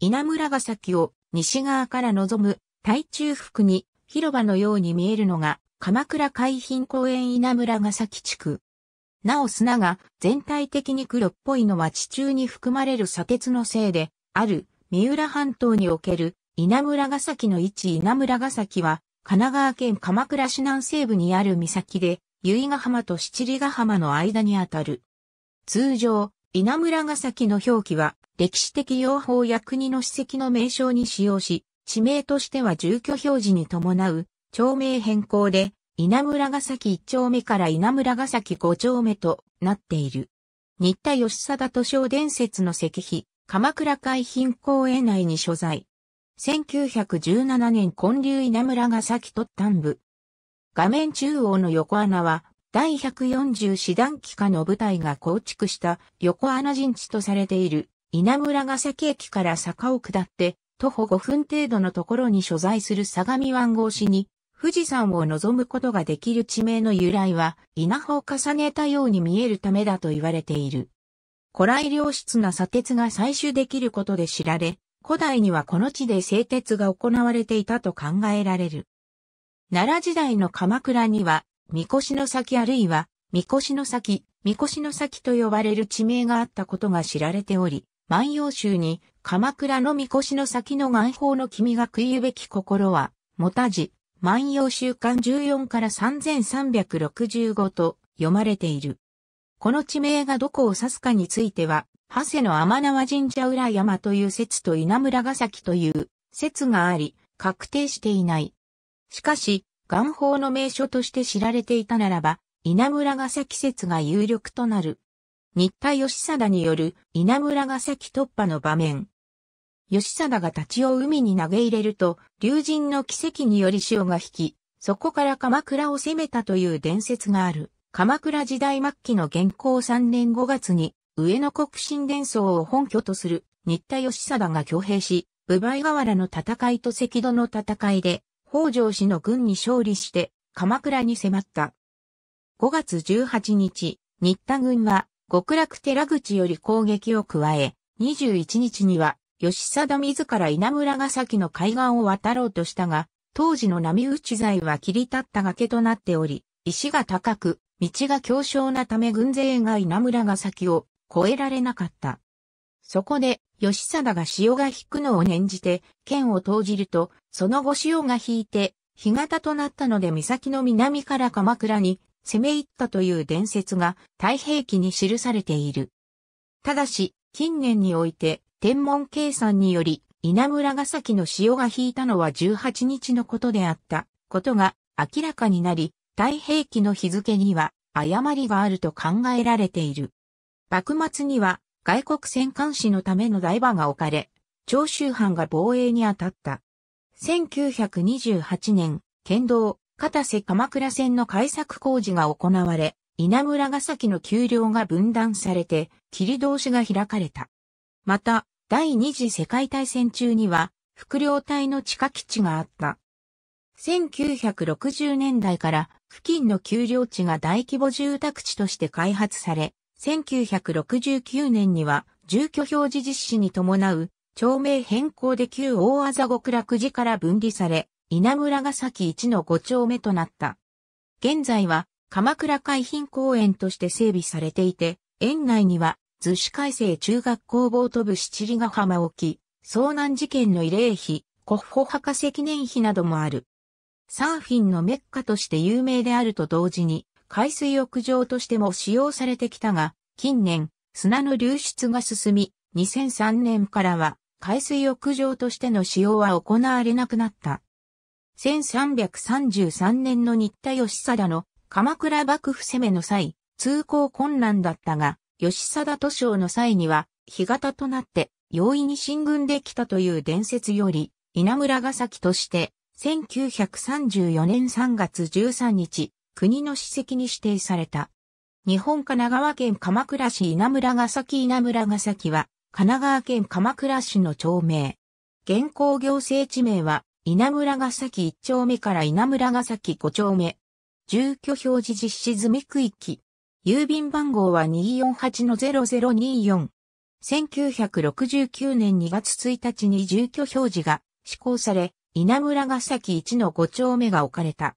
稲村ヶ崎を西側から望む台中腹に広場のように見えるのが鎌倉海浜公園稲村ヶ崎地区。なお砂が全体的に黒っぽいのは地中に含まれる砂鉄のせいで、ある三浦半島における稲村ヶ崎の位置稲村ヶ崎は神奈川県鎌倉市南西部にある岬で、由比ヶ浜と七里ヶ浜の間にあたる。通常、稲村ヶ崎の表記は、歴史的用法や国の史跡の名称に使用し、地名としては住居表示に伴う、町名変更で、稲村ヶ崎1丁目から稲村ヶ崎5丁目となっている。新田義貞図書伝説の石碑、鎌倉海浜公園内に所在。1917年建立稲村ヶ崎突端部。画面中央の横穴は第140師団機下の部隊が構築した横穴陣地とされている稲村ヶ崎駅から坂を下って徒歩5分程度のところに所在する相模湾越しに富士山を望むことができる地名の由来は稲穂を重ねたように見えるためだと言われている。古来良質な砂鉄が採取できることで知られ、古代にはこの地で製鉄が行われていたと考えられる。奈良時代の鎌倉にはみこしの先あるいは、みこしの先、みこしの先と呼ばれる地名があったことが知られており、万葉集に、鎌倉のみこしの先の岩法の君が食いゆべき心は、もたじ、万葉集巻14から3365と読まれている。この地名がどこを指すかについては、長谷の天縄神社裏山という説と稲村ヶ崎という説があり、確定していない。しかし、願宝の名所として知られていたならば、稲村ヶ崎説が有力となる。新田義貞による稲村ヶ崎突破の場面。義貞が立ちを海に投げ入れると、竜神の奇跡により潮が引き、そこから鎌倉を攻めたという伝説がある。鎌倉時代末期の元寇3年5月に、上野国神伝僧を本拠とする新田義貞が挙兵し、部倍河原の戦いと赤土の戦いで、北条氏の軍に勝利して鎌倉に迫った。5月18日、新田軍は極楽寺口より攻撃を加え、21日には吉貞自ら稲村ヶ崎の海岸を渡ろうとしたが、当時の波打ち材は切り立った崖となっており、石が高く、道が強小なため軍勢が稲村ヶ崎を越えられなかった。そこで、吉貞が潮が引くのを念じて、剣を投じると、その後潮が引いて、干潟となったので岬の南から鎌倉に攻め入ったという伝説が太平記に記されている。ただし、近年において、天文計算により、稲村ヶ崎の潮が引いたのは18日のことであったことが明らかになり、太平記の日付には誤りがあると考えられている。幕末には外国戦艦士のための台場が置かれ、長州藩が防衛に当たった。1928年、県道、片瀬鎌倉線の改作工事が行われ、稲村ヶ崎の丘陵が分断されて、切通しが開かれた。また、第二次世界大戦中には、副領隊の地下基地があった。1960年代から付近の丘陵地が大規模住宅地として開発され、1969年には住居表示実施に伴う町名変更で旧大麻極楽寺から分離され、稲村ヶ崎一の五丁目となった。現在は鎌倉海浜公園として整備されていて、園内には逗子海星中学校ボート部七里ヶ浜沖、遭難事件の慰霊碑、国保博士記念碑などもある。サーフィンのメッカとして有名であると同時に、海水浴場としても使用されてきたが、近年、砂の流出が進み、2003年からは海水浴場としての使用は行われなくなった。1333年の新田義貞の鎌倉幕府攻めの際、通行困難だったが、義貞都省の際には、干潟となって容易に進軍できたという伝説より、稲村ヶ崎として、1934年3月13日、国の史跡に指定された。日本神奈川県鎌倉市稲村ヶ崎稲村ヶ崎は、神奈川県鎌倉市の町名。現行行政地名は、稲村ヶ崎1丁目から稲村ヶ崎5丁目。住居表示実施済み区域。郵便番号は248-0024。1969年2月1日に住居表示が施行され、稲村ヶ崎1の5丁目が置かれた。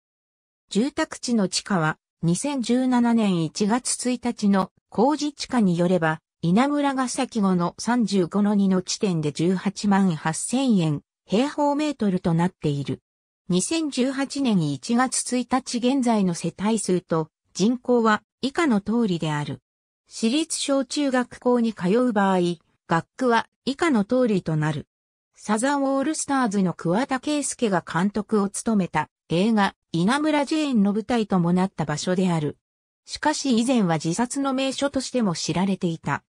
住宅地の地価は2017年1月1日の工事地価によれば、稲村ヶ崎後の35の2の地点で18万8000円平方メートルとなっている。2018年1月1日現在の世帯数と人口は以下の通りである。私立小中学校に通う場合、学区は以下の通りとなる。サザンオールスターズの桑田圭介が監督を務めた映画、稲村ジェーンの舞台ともなった場所である。しかし以前は自殺の名所としても知られていた。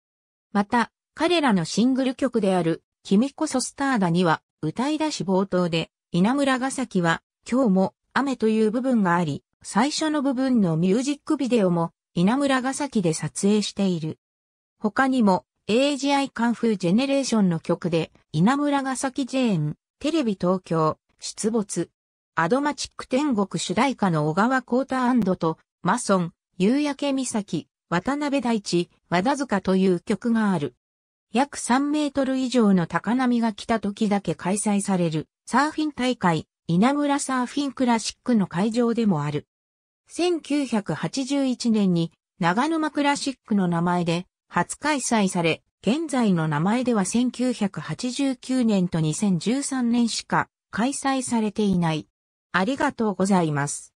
また、彼らのシングル曲である、君こそスターだには、歌い出し冒頭で、稲村ヶ崎は、今日も雨という部分があり、最初の部分のミュージックビデオも、稲村ヶ崎で撮影している。他にも、AGI カンフージェネレーションの曲で、稲村ヶ崎ジェーン、テレビ東京、出没、アドマチック天国主題歌の小川コータ＆と、マソン、夕焼け岬、渡辺大地、和田塚という曲がある。約3メートル以上の高波が来た時だけ開催されるサーフィン大会稲村サーフィンクラシックの会場でもある。1981年に長沼クラシックの名前で初開催され、現在の名前では1989年と2013年しか開催されていない。ありがとうございます。